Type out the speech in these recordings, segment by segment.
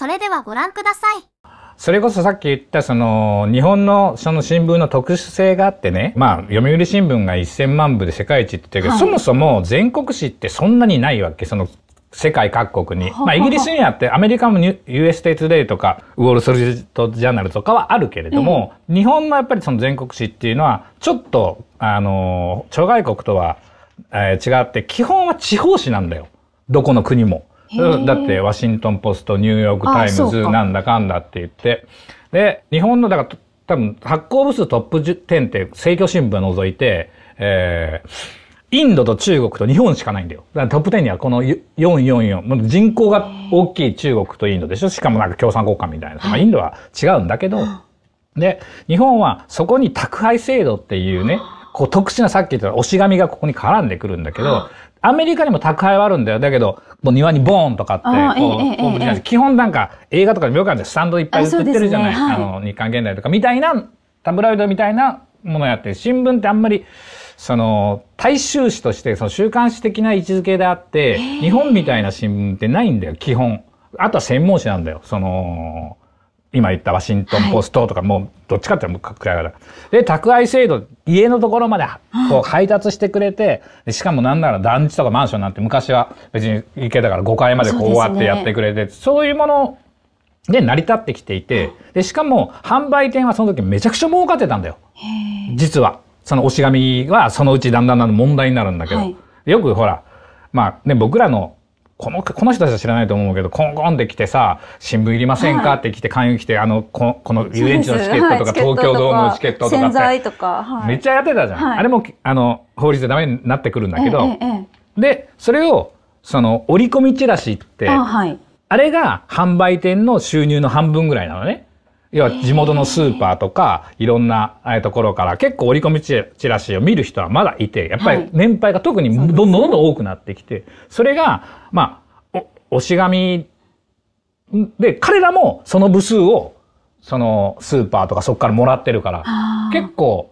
それではご覧ください。それこそさっき言ったその日本のその新聞の特殊性があってね、まあ読売新聞が1000万部で世界一って言ってるけど、はい、そもそも全国紙ってそんなにないわけ。その世界各国に。まあ、イギリスにあって、アメリカも USA トゥデイとか、ウォール・ストリート・ジャーナルとかはあるけれども、日本のやっぱりその全国紙っていうのは、ちょっと、あの、諸外国とは、えー、違って、基本は地方紙なんだよ。どこの国も。だってワシントン・ポストニューヨーク・タイムズなんだかんだって言ってで日本のだから多分発行部数トップ10って政教新聞を除いて、えー、インドと中国と日本しかないんだよ。だからトップ10にはこの444、人口が大きい中国とインドでしょしかもなんか共産国家みたいな。まあ、インドは違うんだけど、で、日本はそこに宅配制度っていうね、こう特殊なさっき言った押し紙がここに絡んでくるんだけど、アメリカにも宅配はあるんだよ。だけど、もう庭にボーンとかって、こう、基本なんか映画とか美容んでスタンドいっぱい売ってるじゃない。あねはい、あの、日刊現代とかみたいな、タブライドみたいなものやって、新聞ってあんまり、その、大衆紙として、その週刊誌的な位置づけであって、日本みたいな新聞ってないんだよ、基本。あとは専門誌なんだよ。その、今言ったワシントンポストとか、もうどっちかっていうといから。で、宅配制度、家のところまでこう配達してくれて、しかもなんなら団地とかマンションなんて昔は別に行けたから5階までこうやってやってくれて、そういうもので成り立ってきていて、で、しかも販売店はその時めちゃくちゃ儲かってたんだよ。実は。その押し紙はそのうちだんだんだん問題になるんだけど。よくほら、まあね、僕らのこの、この人たちは知らないと思うけど、コンコンって来てさ、新聞いりませんか、はい、って来て、勧誘来て、あの、ここの遊園地のチケットとか、東京ドームのチケットとか。洗剤とか。はい、めっちゃやってたじゃん。はい、あれも、あの、法律でダメになってくるんだけど、ええで、それを、その、折り込みチラシって、あ,、はい、あれが販売店の収入の半分ぐらいなのね。要は地元のスーパーとか、いろんなところから結構折り込みチラシを見る人はまだいて、やっぱり年配が特にどんどんどんどん多くなってきて、それが、まあ、押し紙で、彼らもその部数を、そのスーパーとかそこからもらってるから、結構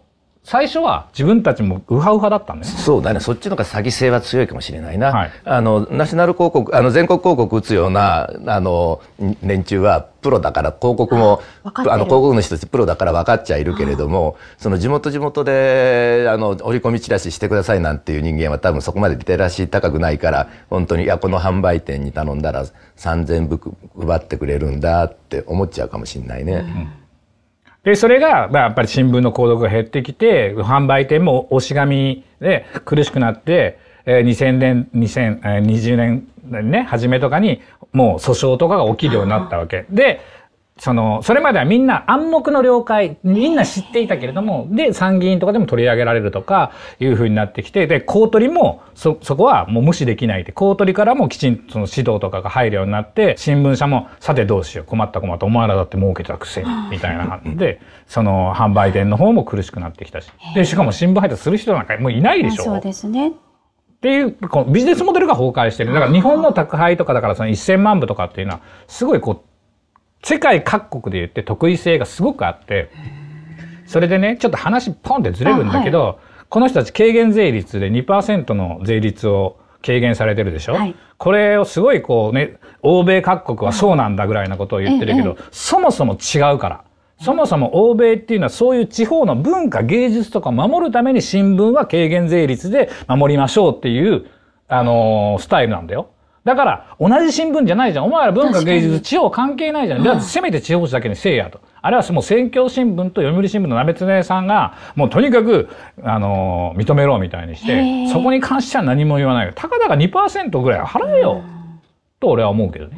最初は自分たちもウハウハだったすそうだね。そっちのが詐欺性は強いかもしれないな。はい、あの、ナショナル広告、あの、全国広告打つような、あの、連中は、プロだから広告も、あの、広告主としてプロだから分かっちゃいるけれども、その地元地元で、あの、折り込みチラシしてくださいなんていう人間は多分そこまでリテラシー高くないから、本当に、いや、この販売店に頼んだら3000部配ってくれるんだって思っちゃうかもしれないね。うんで、それが、まあ、やっぱり新聞の購読が減ってきて、販売店も押し紙で苦しくなって、え2000年、2020年ね、初めとかに、もう訴訟とかが起きるようになったわけ。で、その、それまではみんな暗黙の了解、みんな知っていたけれども、で、参議院とかでも取り上げられるとか、いうふうになってきて、で、公取も、そ、そこはもう無視できないで、公取からもきちんとその指導とかが入るようになって、新聞社も、さてどうしよう、困った困った、お前らだって儲けたくせに、みたいな感じで、その、販売店の方も苦しくなってきたし。で、しかも新聞配達する人なんかもういないでしょ。そうですね。っていう、このビジネスモデルが崩壊してる。だから日本の宅配とかだからその1000万部とかっていうのは、すごいこう、世界各国で言って特異性がすごくあって、それでね、ちょっと話ポンってずれるんだけど、はい、この人たち軽減税率で2%の税率を軽減されてるでしょ、はい、これをすごいこうね、欧米各国はそうなんだぐらいなことを言ってるけど、そもそも違うから。そもそも欧米っていうのはそういう地方の文化芸術とか守るために新聞は軽減税率で守りましょうっていう、あのー、スタイルなんだよ。だから、同じ新聞じゃないじゃん。お前ら文化芸術、地方関係ないじゃん。じゃあ、せめて地方紙だけにせいやと。あれはもう選挙新聞と読売新聞の鍋つねさんが、もうとにかく、あのー、認めろみたいにして、そこに関しては何も言わない。たかだか2%ぐらい払えよ。と俺は思うけどね。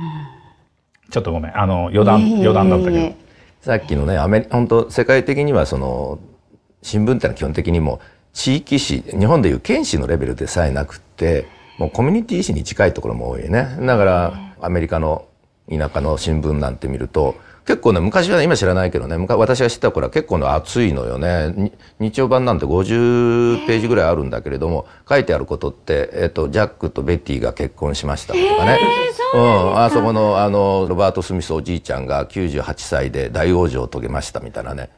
ちょっとごめん。あの、余談、余談だったけど。さっきのね、アメリ本当世界的にはその、新聞ってのは基本的にも、地域紙、日本でいう県紙のレベルでさえなくって、もうコミュニティ意識に近いところも多いね。だから、アメリカの田舎の新聞なんて見ると、結構ね、昔はね、今知らないけどね、昔私が知った頃は結構熱いのよね。日曜版なんて50ページぐらいあるんだけれども、書いてあることって、えっ、ー、と、ジャックとベティが結婚しましたとかね。うん、あそこの、あの、ロバート・スミスおじいちゃんが98歳で大往生を遂げましたみたいなね。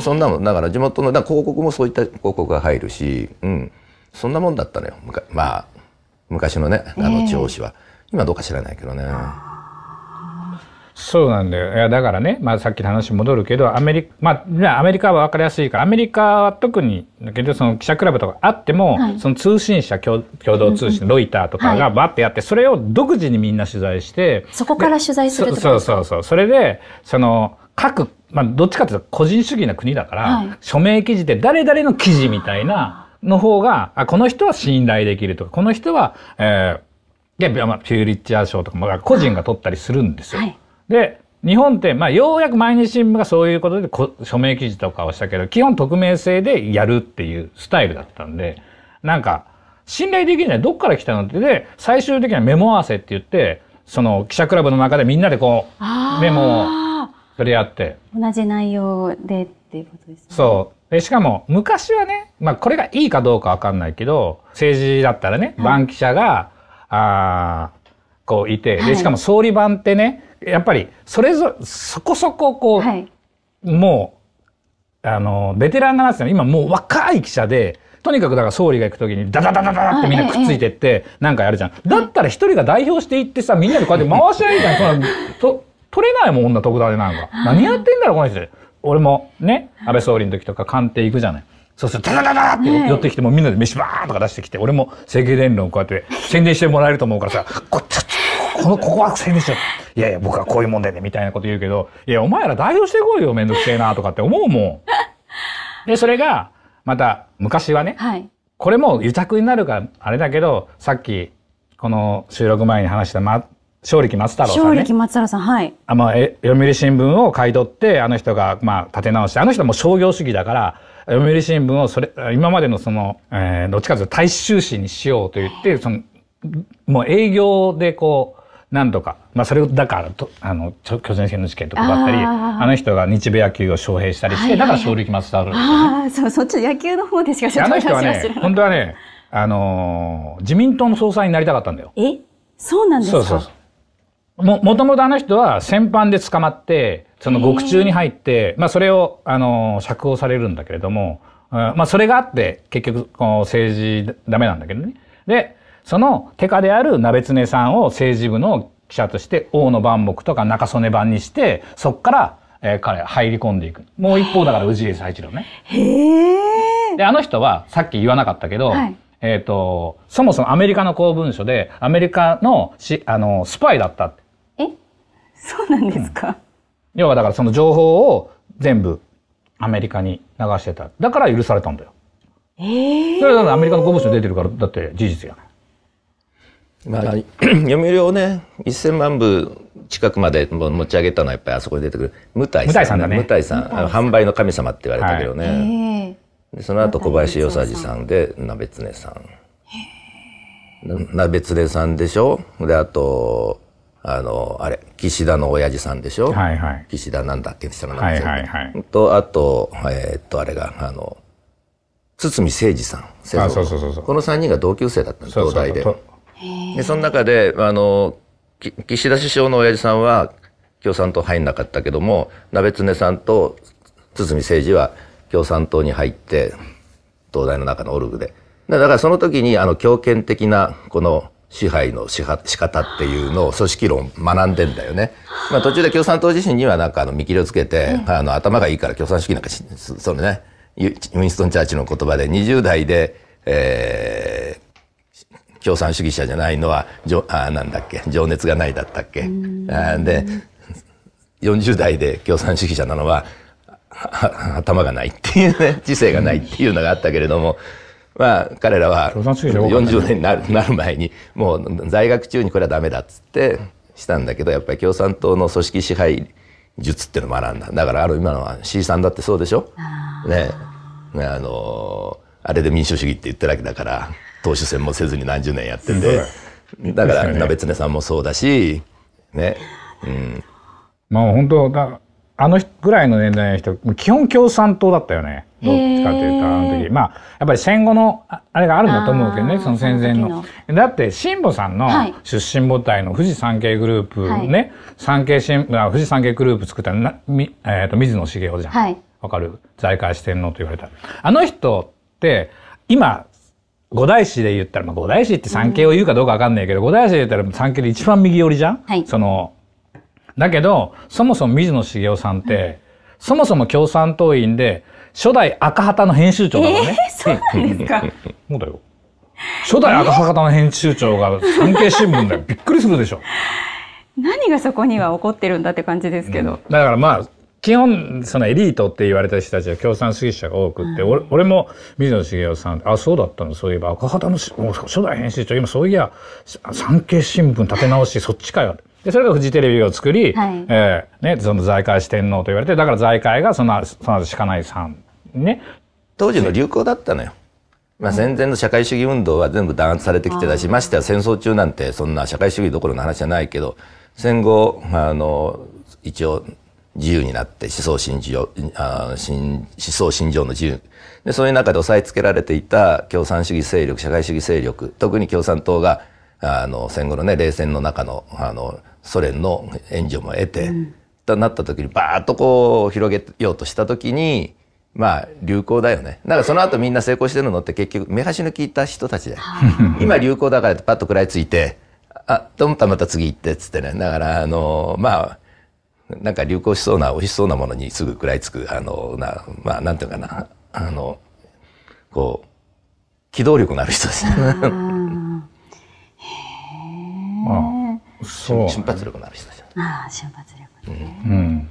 そんなの、だから地元の、広告もそういった広告が入るし、うん。そんなもんだったのよ。まあ、昔のね、あの、地方紙は。今どうか知らないけどね。そうなんだよ。いや、だからね、まあさっきの話戻るけど、アメリカ、まあ、アメリカは分かりやすいから、アメリカは特に、だけど、その記者クラブとかあっても、はい、その通信社共、共同通信、ロイターとかがバッてやって、それを独自にみんな取材して、そこから取材するとそうそうそう。それで、その、各、まあ、どっちかというと個人主義な国だから、はい、署名記事で誰々の記事みたいな、の方が、あこの人は信頼できるとか、この人は、えー、で、まあ、ピューリッチャー賞とか、まあ、個人が取ったりするんですよ。はい、で、日本って、まあ、ようやく毎日新聞がそういうことでこ署名記事とかをしたけど、基本匿名性でやるっていうスタイルだったんで、なんか、信頼できるないどっから来たのってで、最終的にはメモ合わせって言って、その記者クラブの中でみんなでこう、メモを取り合って。同じ内容でっていうことですね。そう。でしかも昔はね、まあこれがいいかどうかわかんないけど、政治だったらね、番記者が、ああ、こういて、で、しかも総理番ってね、やっぱりそれぞれ、そこそここう、はい、もう、あの、ベテランがなって今もう若い記者で、とにかくだから総理が行く時にダダダダダってみんなくっついてってなんかやるじゃん。だったら一人が代表していってさ、みんなでこうやって回し合いじゃん。そのと取れないもん、女特大でなんか。何やってんだろ、この人。俺もね、安倍総理の時とか官邸行くじゃない。そうすると、ダダダダって寄ってきて、もみんなで飯ばーとか出してきて、俺も政経伝論をこうやって宣伝してもらえると思うからさ、こっち、この、ここは宣伝しよう。いやいや、僕はこういう問題で、みたいなこと言うけど、いや、お前ら代表してこいよ、めんどくせえな、とかって思うもん。で、それが、また、昔はね、はい、これも癒着になるから、あれだけど、さっき、この収録前に話した、ま、勝力松太郎さん、ね、勝力松太郎さん、はい。あまあ、読売新聞を買い取って、あの人が、まあ、立て直して、あの人も商業主義だから、読売新聞をそれ、今までのその、えー、どっちかというと大衆紙にしようと言って、その、もう営業でこう、なんとか、まあ、それだからとあの巨人戦の事件とかがあったりあの人が日米野球を招聘したりして、はいはい、だから勝力松太郎、ね、ああそうそっち野球の方でしかちょっとあの人はね本当はね、あのー、自民党の総裁になりたかったんだよえそうなんですかそうそうも、もともとあの人は戦犯で捕まって、その獄中に入って、まあそれを、あの、釈放されるんだけれども、まあそれがあって、結局、この政治ダメなんだけどね。で、その手下である鍋常さんを政治部の記者として、王の番目とか中曽根番にして、そっから、えー、彼入り込んでいく。もう一方だから氏家最一郎ね。へえ。で、あの人はさっき言わなかったけど、はい、えっ、ー、と、そもそもアメリカの公文書で、アメリカのしあのスパイだったって。そうなんですか、うん、要はだからその情報を全部アメリカに流してた。だから許されたんだよ。えー、それはアメリカの公募誌に出てるから、だって事実やね。まあ、読売をね、1000万部近くまで持ち上げたのはやっぱりあそこに出てくる、無体さん。さんだね。無体さん。さん販売の神様って言われたけどね。はいその後小林よさじさんで、鍋常さん。鍋常さんでしょで、あと、あの、あれ、岸田の親父さんでしょはいはい。岸田なんだって人の名前、ね。はいはいはい。と、あと、えー、っと、あれが、あの、堤誠二さん。そうそうそうそう。この3人が同級生だったんです、東大で。で、その中で、あの、岸田首相の親父さんは、共産党入んなかったけども、鍋常さんと堤誠二は共産党に入って、東大の中のオルグで。だからその時に、あの、強権的な、この、支配の仕方っていうのを組織論学んでんだよね。まあ、途中で共産党自身にはなんかあの見切りをつけて、あの頭がいいから共産主義なんかしそのねウィンストン・チャーチの言葉で20代で、えー、共産主義者じゃないのはじょあなんだっけ情熱がないだったっけあで40代で共産主義者なのは頭がないっていうね知性がないっていうのがあったけれども。まあ、彼らは40年になるなる前にもう在学中にこれはダメだっつってしたんだけどやっぱり共産党の組織支配術っていうのを学んだだからある今のは C さんだってそうでしょねあのあれで民主主義って言ってるわけだから党首選もせずに何十年やってて、だから鍋常さんもそうだしねうんまあ本当だあのぐらいの年代の人基本共産党だったよねどっちかというとあの時まあやっぱり戦後のあれがあるんだと思うけどねその戦前のだって辛坊さんの出身母体の富士山系グループね、はい、産経富士山系グループ作ったなみ、えーと、水野茂雄じゃん、はい、わかる財界四天王と言われたあの人って今五大師で言ったら、まあ、五大師って産経を言うかどうかわかんないけど、うん、五大師で言ったら産経で一番右寄りじゃん、はい、そのだけどそもそも水野茂雄さんって、うん、そもそも共産党員で初代赤旗の編集長だもんね。えー、そうなんですか。そうだよ。初代赤旗の編集長が産経新聞でびっくりするでしょ。何がそこには起こってるんだって感じですけど。うん、だからまあ、基本そのエリートって言われた人たちは共産主義者が多くって、うん、俺も水野茂雄さんあそうだったのそういえば赤旗の初代編集長今そういや産経新聞立て直しそっちかよでそれがフジテレビを作り、はい、えー、ね、その財界四天王と言われてだから財界がそのそのしかないさんね。当時の流行だったのよ。まあ、戦前の社会主義運動は全部弾圧されてきてたし、ましては戦争中なんてそんな社会主義どころの話じゃないけど、戦後、あの、一応自由になって思想信条、あ思想信条の自由。で、そういう中で押さえつけられていた共産主義勢力、社会主義勢力、特に共産党が、あの、戦後のね、冷戦の中の、あの、ソ連の援助も得て、うん、となった時にバーッとこう広げようとした時に、まあ流行だよね。だからその後みんな成功してるのって結局目端の効いた人たちだよ。今流行だからパッと食らいついて、あ、と思ったらまた次行ってっつってね。だからあの、まあ、なんか流行しそうな、美味しそうなものにすぐ食らいつく、あの、な、まあなんていうかな、あの、こう、機動力のある人ですね。あそう、ね。瞬発力のある人ですね。ああ、瞬発力ね。うん、うん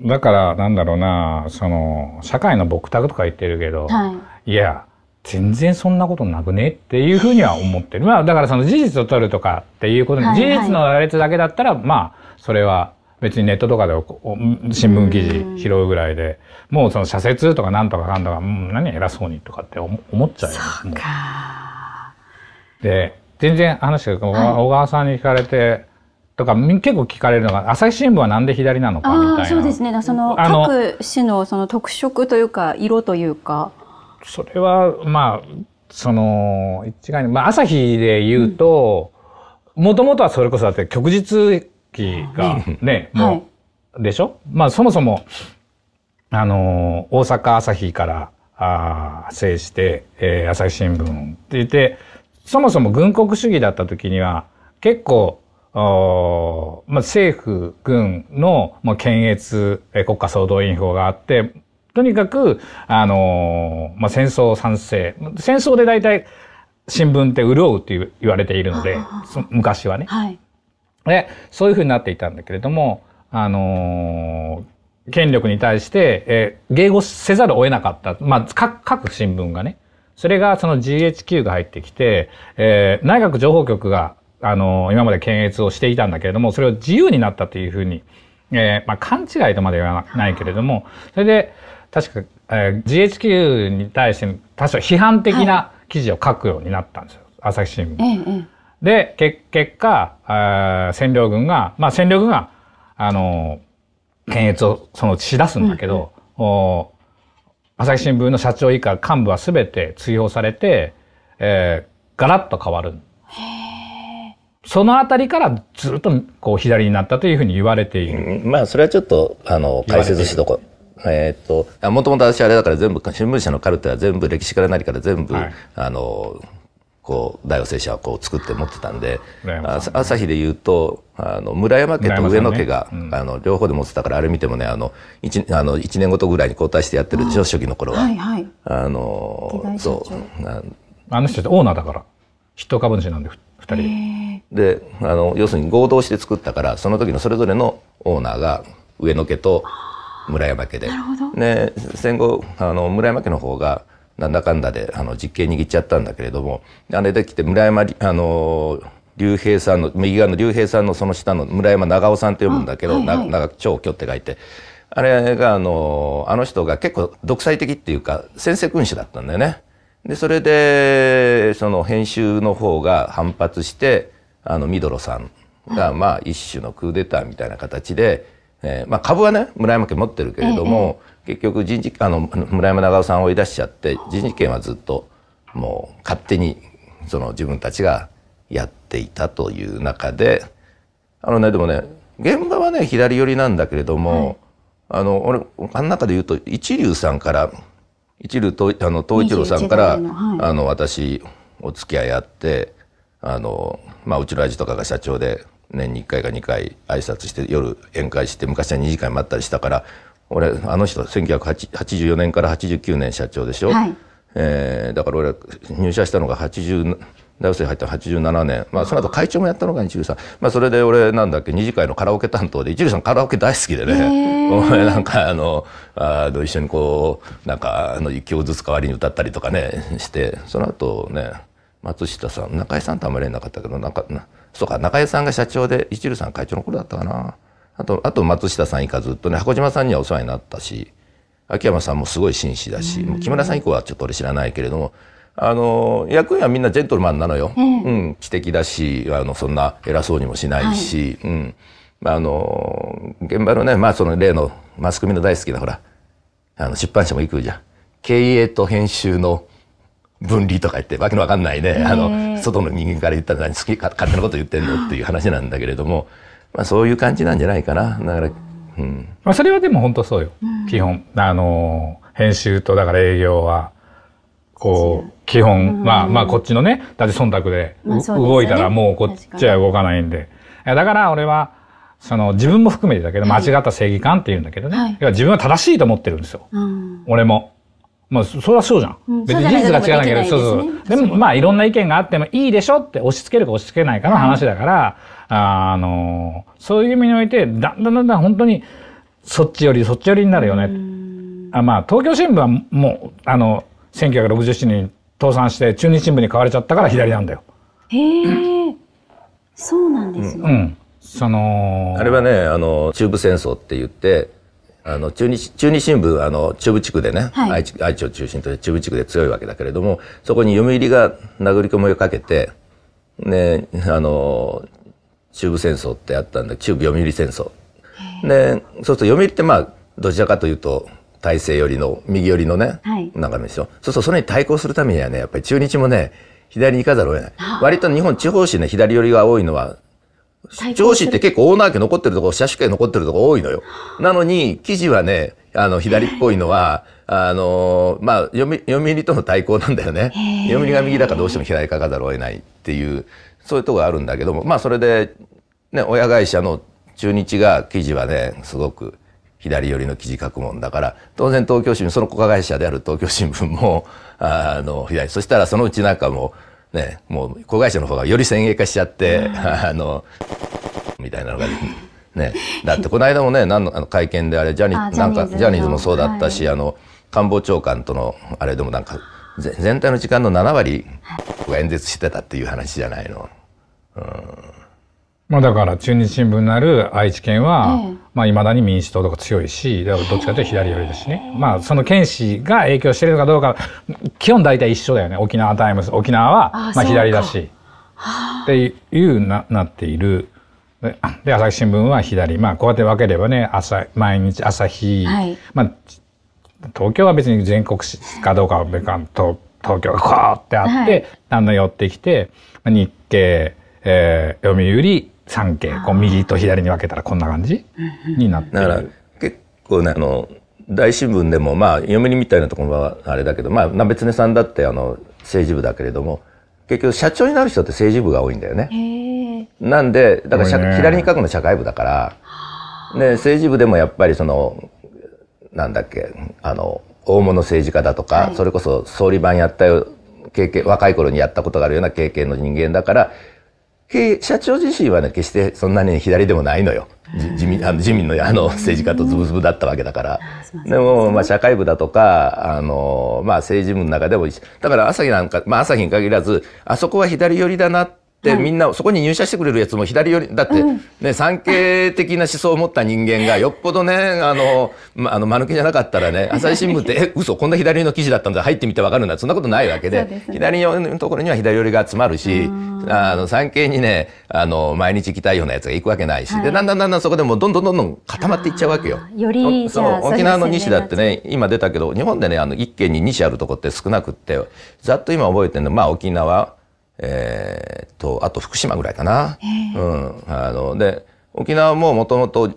だからなんだろうなその社会の僕宅とか言ってるけど、はい、いや全然そんなことなくねっていうふうには思ってる。まあだからその事実を取るとかっていうことに、はいはい、事実の羅列だけだったら、まあそれは別にネットとかで新聞記事拾うぐらいで、うもうその社説とかなんとかかんとか、うん、何偉そうにとかって思っちゃうよ。そうか。で、全然話が、はい、小川さんに聞かれて、とか結構聞かれるのが朝日新聞はなんで左なのかみたいなそうですねその各種のその特色というか色というかそれはまあその一概に、まあ、朝日で言うともともとはそれこそだって旭日記がね、もう、でしょまあそもそもあの大阪朝日からあ制して、えー、朝日新聞って言ってそもそも軍国主義だった時には結構まあ、政府、軍の、まあ、検閲、国家総動員法があって、とにかく、あのまあ、戦争賛成。戦争で大体新聞って潤うって言われているので、昔はね、はい。で、そういうふうになっていたんだけれども、あの権力に対して、えー、迎合せざるを得なかった。まあ、各新聞がね。それがその GHQ が入ってきて、えー、内閣情報局があの、今まで検閲をしていたんだけれども、それを自由になったというふうに、えー、まあ、勘違いとまではないけれども、それで、確か、えー、GHQ に対して、確か批判的な記事を書くようになったんですよ。はい、朝日新聞。ええ、で、け結果、あ占領軍が、まあ、占領軍が、あの、検閲をそのうちしだすんだけど、うん、お朝日新聞の社長以下幹部は全て追放されて、えー、ガラッと変わるんそのあたりからずっとこう左になったというふうに言われている。まあ、それはちょっと、あの、解説しとこえっ、と、もともと私あれだから全部、新聞社のカルテは全部歴史から何から全部、はい、あの、こう、大王政社をこう作って持ってたんで、ね、朝日で言うと、あの、村山家と上野家が、ねうん、あの、両方で持ってたから、あれ見てもね、あの、一、あの、一年ごとぐらいに交代してやってるでしょ、初期の頃は。はいはい。あの、そう。あの人ってオーナーだから。筆頭株主なんで2人で。であの要するに合同して作ったからその時のそれぞれのオーナーが上野家と村山家で。で戦後あの村山家の方がなんだかんだであの実権握っちゃったんだけれどもあれできて村山あの竜兵さんの右側の竜兵さんのその下の村山長尾さんと呼ぶんだけど、はいはい、長長って書いてあれがあのあの人が結構独裁的っていうか先制君主だったんだよね。で、それで、その編集の方が反発して、あの、ミドロさんが、まあ、一種のクーデターみたいな形で、えー、まあ、株はね、村山家持ってるけれども、ええ、結局人事、あの、村山長尾さんを追い出しちゃって、人事権はずっと、もう、勝手に、その、自分たちがやっていたという中で、あのね、でもね、現場はね、左寄りなんだけれども、はい、あの、俺、あの中で言うと、一流さんから、一流とあの東一郎さんから、はい、あの私お付き合いあってあの、まあ、うちの親父とかが社長で年に1回か2回挨拶して夜宴会して昔は2時間待ったりしたから俺あの人1984年から89年社長でしょ、はい、えー、だから俺入社したのが80大学生入った87年、まあ、その後会長もやったのが一流さん、まあ、それで俺なんだっけ二次会のカラオケ担当で一流さんカラオケ大好きでね、お前なんかあのあの一緒にこうなんかあの一曲ずつ代わりに歌ったりとかねしてその後ね松下さん中江さんとあんまり連なかったけどなんかそうか中江さんが社長で一流さん会長の頃だったかなあとあと松下さん以下ずっとね箱島さんにはお世話になったし秋山さんもすごい紳士だし木村さん以降はちょっと俺知らないけれども。あの役員はみんなジェントルマンなのよ、うん、うん、知的だしあのそんな偉そうにもしないし、はい、うん、あの現場のね、まあ、その例のマスコミの大好きなほらあの出版社も行くじゃん経営と編集の分離とか言ってわけのわかんないねあの外の人間から言ったら何好き勝手なこと言ってんのっていう話なんだけれども、まあ、そういう感じなんじゃないかなだから、うんまあ、それはでも本当そうよ、基本あの編集とだから営業はこう、基本、まあまあこっちのね、だって忖度で、動いたらもうこっちは動かないんで。だから俺は、その自分も含めてだけど、間違った正義感って言うんだけどね。はい、自分は正しいと思ってるんですよ。うん、俺も。まあ、それはそうじゃん。別に事実が違うんだけど、そうそうでも、まあ、いろんな意見があってもいいでしょって押し付けるか押し付けないかの話だから、はい、あのそういう意味において、だんだんだんだん本当に、そっちよりそっちよりになるよね。あまあ、東京新聞はもう、あの、1967年に倒産して中日新聞に買われちゃったから左なんだよ。へえ、そうなんですね。うん、そのあれはねあの中部戦争って言ってあの中日中日新聞あの中部地区でね、はい、愛知愛知を中心として中部地区で強いわけだけれどもそこに読売が殴り込みをかけて、ね、あの中部戦争ってあったんだ中部読売戦争。でそうすると読売ってまあどちらかというと体制寄りの右寄りのね、中身でしょそうするとそれに対抗するためにはねやっぱり中日もね左に行かざるを得ない割と日本地方紙ね左寄りが多いのは地方紙って結構オーナー家残ってるとこ車種系残ってるとこ多いのよなのに記事はねあの左っぽいのは、あのー、まあ読み読売との対抗なんだよね読売が右だからどうしても左かかざるを得ないっていうそういうとこがあるんだけどもまあそれで、ね、親会社の中日が記事はねすごく左寄りの記事書くもんだから当然東京新聞その子会社である東京新聞もあの左そしたらそのうちなんかもねもう子会社の方がより先鋭化しちゃって、うん、あのみたいなのが。ね、だってこの間もね何のあの会見であれジャニなんかジャニーズもそうだったし、はい、あの官房長官とのあれでもなんか全体の時間の7割が演説してたっていう話じゃないの。うんまあ、だから中日新聞なる愛知県は、ええ、まあ、未だに民主党とか強いし、どっちかというと左寄りですしね。まあ、その剣士が影響してるのかどうか、基本大体一緒だよね。沖縄タイムズ。沖縄は、まあ、左だし。っていうな、なっている。で、朝日新聞は左。まあ、こうやって分ければね、朝、毎日朝日、はい、まあ、東京は別に全国かどうかは別に、東京がこうってあって、はい、だんだん寄ってきて、日経、えー、読売、三系こう右と左に分けたらこんな感じになってだから結構ねあの大新聞でもまあ読にみたいなところはあれだけどまあ鍋常さんだってあの政治部だけれども結局社長になる人って政治部が多いんだよね。なんでだから、ね、左に書くの社会部だから、ね、政治部でもやっぱりそのなんだっけあの大物政治家だとか、はい、それこそ総理番やったよ経験若い頃にやったことがあるような経験の人間だから社長自身はね、決してそんなに左でもないのよ。自民あの自民のあの政治家とズブズブだったわけだから、でも、まあ、社会部だとかあの、まあ、政治部の中でもだから朝日なんか、まあ、朝日に限らずあそこは左寄りだなってっみんなそこに入社してくれるやつも左寄りだってね、ね産経的な思想を持った人間が よっぽどねあの、まあの間抜けじゃなかったらね 朝日新聞って「え嘘こんな左の記事だったんだ入ってみて分かるんだ」そんなことないわけで、ね、左のところには左寄りが集まるしあの産経にねあの毎日行きたいようなやつが行くわけないし、はい、でだんだんだんだんそこでもどんどんどんどん固まっていっちゃうわけよ。よりその沖縄の西だってね今出たけど日本でねあの一軒に西あるとこって少なくってざっと今覚えてるのまあ沖縄えー、と、あと福島ぐらいかな。うん。あの、で、沖縄ももともと、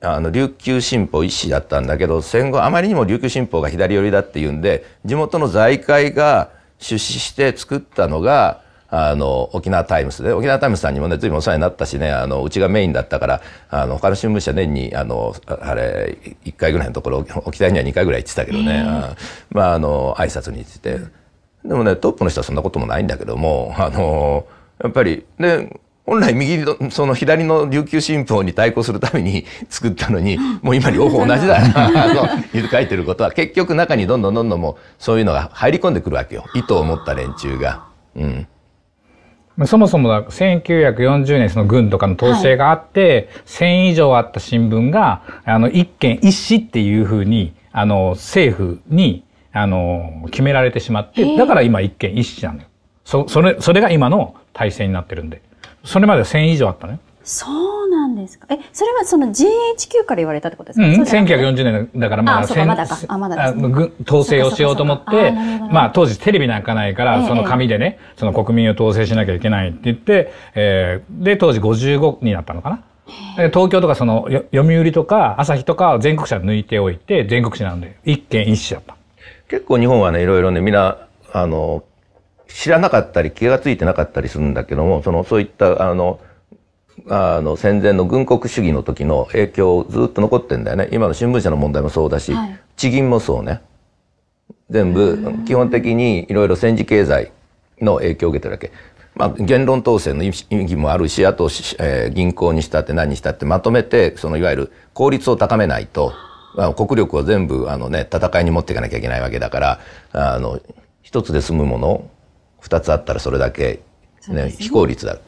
あの、琉球新報一紙だったんだけど、戦後あまりにも琉球新報が左寄りだっていうんで、地元の財界が出資して作ったのが、あの、沖縄タイムスで、沖縄タイムスさんにもね、随分お世話になったしね、あの、うちがメインだったから、あの、他の新聞社年に、あの、あれ、1回ぐらいのところ、沖縄には2回ぐらい行ってたけどね、えー、まあ、あの、挨拶に行ってて、でもね、トップの人はそんなこともないんだけども、あのー、やっぱり、ね、本来右の、その左の琉球新報に対抗するために 作ったのに、もう今両方同じだな、と書いてることは、結局中にどんどんどんどんもうそういうのが入り込んでくるわけよ。意図を持った連中が。うん。そもそも1940年その軍とかの統制があって、はい、1000以上あった新聞が、あの、一件一紙っていうふうに、あの、政府に、あの、決められてしまって、だから今一件一市なのよ。そ、それ、それが今の体制になってるんで。それまで1000以上あったよ。そうなんですか。え、それはその GHQ から言われたってことですかうん、1940年だからまあ、あ、そうか、まだか。あ、まだ統制をしようと思って、まあ当時テレビなんかないから、その紙でね、その国民を統制しなきゃいけないって言って、えー、で、当時55になったのかな。東京とかその、読売とか朝日とか全国社抜いておいて、全国社なんで、一件一市だった。結構日本はね、いろいろね、みんな、あの、知らなかったり気が付いてなかったりするんだけども、その、そういった、あの、あの戦前の軍国主義の時の影響ずっと残ってんだよね今の新聞社の問題もそうだし、はい、地銀もそうね全部基本的にいろいろ戦時経済の影響を受けてるわけ、まあ、言論統制の意義もあるしあと、えー、銀行にしたって何にしたってまとめてそのいわゆる効率を高めないとあの国力を全部あの、ね、戦いに持っていかなきゃいけないわけだからあの一つで済むもの二つあったらそれだけ、ね、ね非効率だ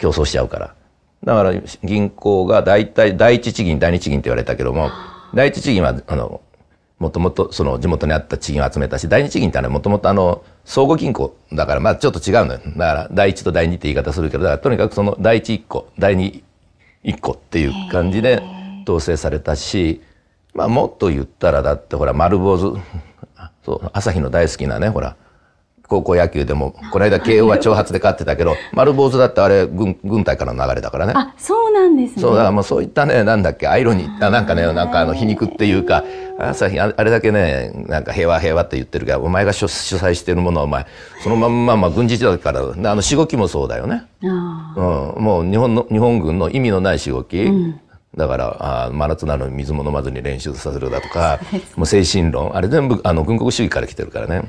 競争しちゃうから。だから銀行が大体第一地銀第二地銀って言われたけども第一地銀はあのもともとその地元にあった地銀を集めたし第二地銀ってのはもともとあの相互銀行だからまあちょっと違うのよだから第一と第二って言い方するけどだからとにかくその第一一個第二一個っていう感じで統制されたしまあ、もっと言ったら、だってほら、丸坊主。そう、朝日の大好きなね、ほら、高校野球でも、この間慶応は挑発で勝ってたけど、丸坊主だってあれ軍、軍隊からの流れだからね。あ、そうなんですね。そう、だからもうそういったね、なんだっけ、アイロニー、なんかね、なんかあの皮肉っていうか、朝日、あれだけね、なんか平和平和って言ってるけど、お前が主催してるものはお前、そのまんま、まあ軍事時代から、あの、しごきもそうだよね。うん、もう日本の、日本軍の意味のないしごき。うんだからあ真夏なのに水も飲まずに練習させるだとかもう精神論あれ全部あの軍国主義から来てるからね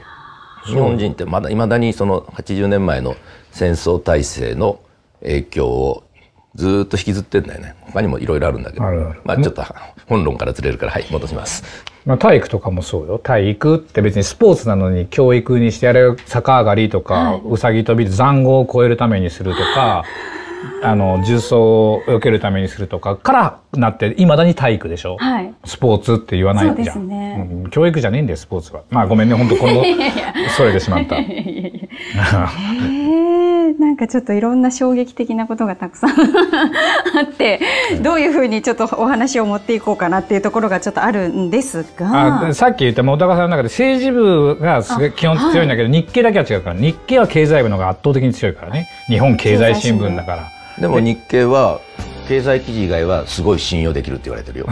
日本人ってまだいまだにその80年前の戦争体制の影響をずっと引きずってんだよね他にもいろいろあるんだけどまあちょっと本論からずれるからはい戻します。まあ、体育とかもそうよ。体育って別にスポーツなのに教育にしてやれる逆上がりとか、はい、うさぎ跳び、残号を超えるためにするとか、あの、重曹を避けるためにするとかからなって、いまだに体育でしょ、はい、スポーツって言わないじゃん、ねうん、教育じゃねえんだよ、スポーツは。まあごめんね、本当この、それてしまった。なんかちょっといろんな衝撃的なことがたくさん あって、どういうふうにちょっとお話を持っていこうかなっていうところがちょっとあるんですが。さっき言った小高さんの中で政治部が基本強いんだけど、はい、日経だけは違うから、日経は経済部の方が圧倒的に強いからね。日本経済新聞だから。でも日経は経済記事以外はすごい信用できるって言われてるよ。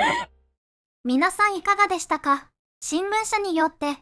皆さんいかがでしたか新聞社によって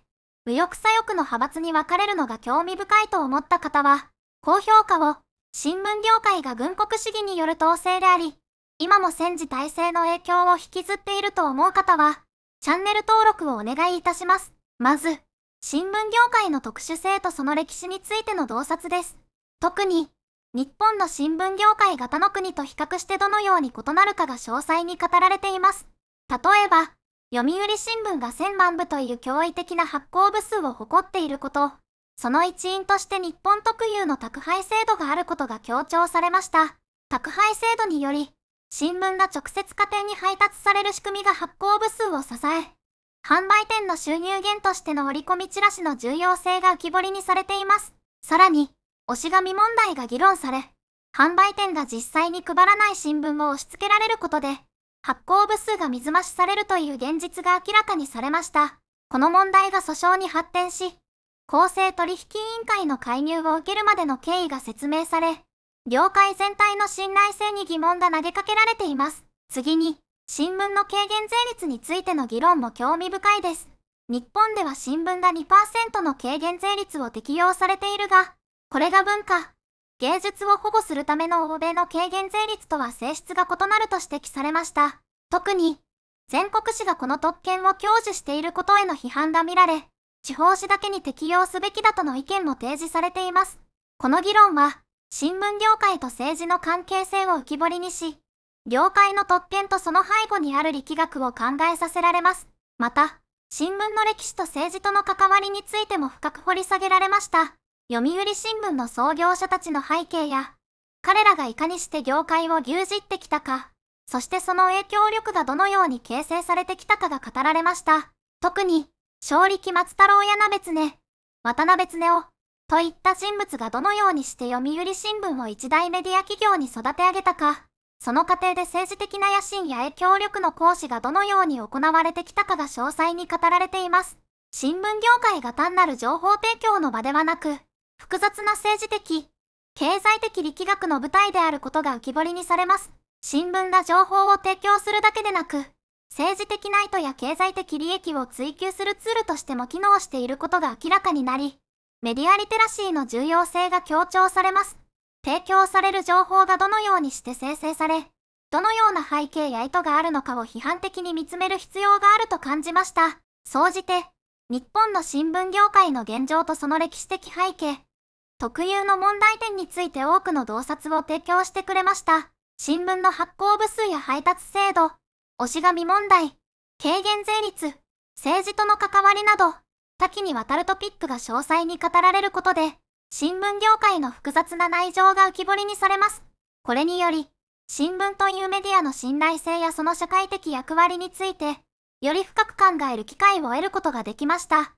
右翼左翼の派閥に分かれるのが興味深いと思った方は、高評価を、新聞業界が軍国主義による統制であり、今も戦時体制の影響を引きずっていると思う方は、チャンネル登録をお願いいたします。まず、新聞業界の特殊性とその歴史についての洞察です。特に、日本の新聞業界型の国と比較してどのように異なるかが詳細に語られています。例えば、読売新聞が1000万部という驚異的な発行部数を誇っていること、その一因として日本特有の宅配制度があることが強調されました。宅配制度により、新聞が直接家庭に配達される仕組みが発行部数を支え、販売店の収入源としての折り込みチラシの重要性が浮き彫りにされています。さらに、押し紙問題が議論され、販売店が実際に配らない新聞を押し付けられることで、発行部数が水増しされるという現実が明らかにされました。この問題が訴訟に発展し、公正取引委員会の介入を受けるまでの経緯が説明され、業界全体の信頼性に疑問が投げかけられています。次に、新聞の軽減税率についての議論も興味深いです。日本では新聞が2%の軽減税率を適用されているが、これが文化。芸術を保護するための欧米の軽減税率とは性質が異なると指摘されました。特に、全国紙がこの特権を享受していることへの批判が見られ、地方紙だけに適用すべきだとの意見も提示されています。この議論は、新聞業界と政治の関係性を浮き彫りにし、業界の特権とその背後にある力学を考えさせられます。また、新聞の歴史と政治との関わりについても深く掘り下げられました。読売新聞の創業者たちの背景や、彼らがいかにして業界を牛耳ってきたか、そしてその影響力がどのように形成されてきたかが語られました。特に、正力松太郎や鍋常、渡辺常を、といった人物がどのようにして読売新聞を一大メディア企業に育て上げたか、その過程で政治的な野心や影響力の行使がどのように行われてきたかが詳細に語られています。新聞業界が単なる情報提供の場ではなく、複雑な政治的、経済的力学の舞台であることが浮き彫りにされます。新聞が情報を提供するだけでなく、政治的な意図や経済的利益を追求するツールとしても機能していることが明らかになり、メディアリテラシーの重要性が強調されます。提供される情報がどのようにして生成され、どのような背景や意図があるのかを批判的に見つめる必要があると感じました。総じて、日本の新聞業界の現状とその歴史的背景、特有の問題点について多くの洞察を提供してくれました。新聞の発行部数や配達制度、押し紙問題、軽減税率、政治との関わりなど、多岐にわたるトピックが詳細に語られることで、新聞業界の複雑な内情が浮き彫りにされます。これにより、新聞というメディアの信頼性やその社会的役割について、より深く考える機会を得ることができました。